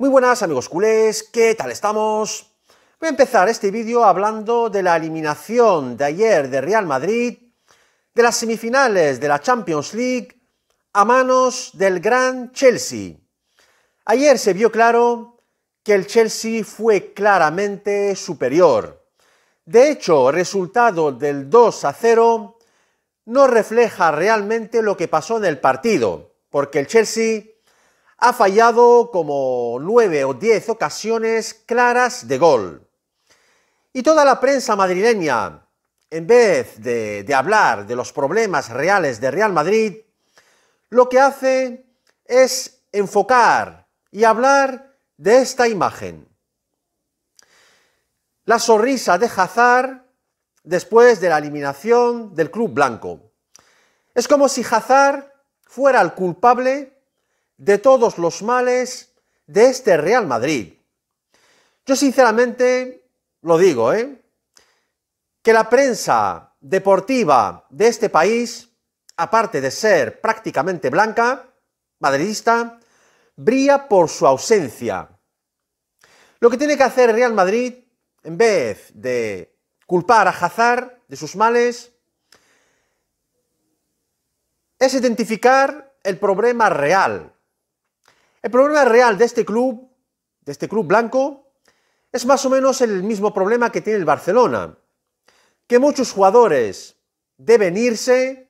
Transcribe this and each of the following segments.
Muy buenas amigos culés, ¿qué tal estamos? Voy a empezar este vídeo hablando de la eliminación de ayer de Real Madrid, de las semifinales de la Champions League, a manos del gran Chelsea. Ayer se vio claro que el Chelsea fue claramente superior. De hecho, el resultado del 2 a 0 no refleja realmente lo que pasó en el partido, porque el Chelsea ha fallado como nueve o diez ocasiones claras de gol. Y toda la prensa madrileña, en vez de, hablar de los problemas reales de Real Madrid, lo que hace es enfocar y hablar de esta imagen. La sonrisa de Hazard después de la eliminación del club blanco. Es como si Hazard fuera el culpable de todos los males de este Real Madrid. Yo sinceramente lo digo, ¿eh? que la prensa deportiva de este país, aparte de ser prácticamente blanca, madridista, brilla por su ausencia. Lo que tiene que hacer Real Madrid, en vez de culpar a Hazard de sus males, es identificar el problema real el problema real de este club, de este club blanco, es más o menos el mismo problema que tiene el Barcelona, que muchos jugadores deben irse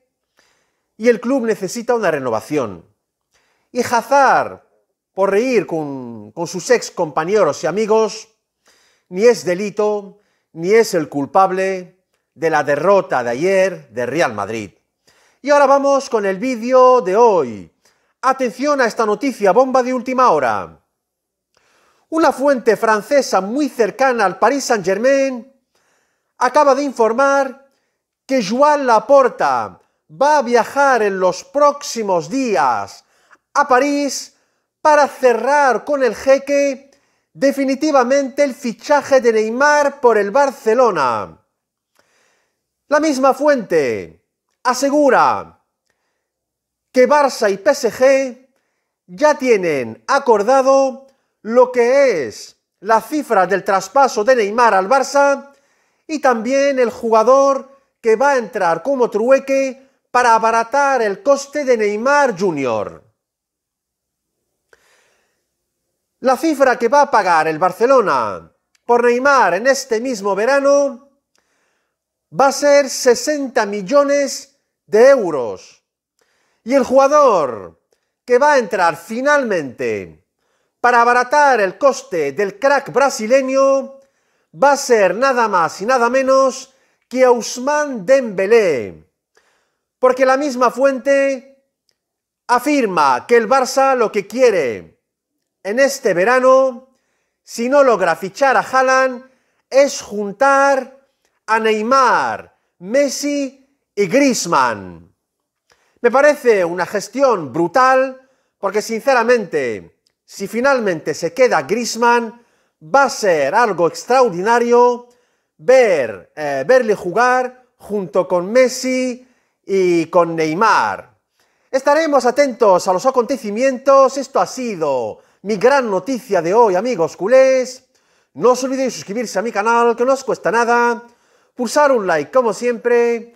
y el club necesita una renovación. Y Hazard, por reír con, con sus ex compañeros y amigos, ni es delito, ni es el culpable de la derrota de ayer de Real Madrid. Y ahora vamos con el vídeo de hoy, Atención a esta noticia, bomba de última hora. Una fuente francesa muy cercana al Paris Saint-Germain acaba de informar que Joan Laporta va a viajar en los próximos días a París para cerrar con el jeque definitivamente el fichaje de Neymar por el Barcelona. La misma fuente asegura que Barça y PSG ya tienen acordado lo que es la cifra del traspaso de Neymar al Barça y también el jugador que va a entrar como trueque para abaratar el coste de Neymar Jr. La cifra que va a pagar el Barcelona por Neymar en este mismo verano va a ser 60 millones de euros. Y el jugador que va a entrar finalmente para abaratar el coste del crack brasileño va a ser nada más y nada menos que Ousmane Dembélé. Porque la misma fuente afirma que el Barça lo que quiere en este verano, si no logra fichar a Haaland, es juntar a Neymar, Messi y Griezmann. Me parece una gestión brutal porque sinceramente, si finalmente se queda Grisman, va a ser algo extraordinario ver, eh, verle jugar junto con Messi y con Neymar. Estaremos atentos a los acontecimientos. Esto ha sido mi gran noticia de hoy, amigos culés. No os olvidéis suscribirse a mi canal, que no os cuesta nada. Pulsar un like, como siempre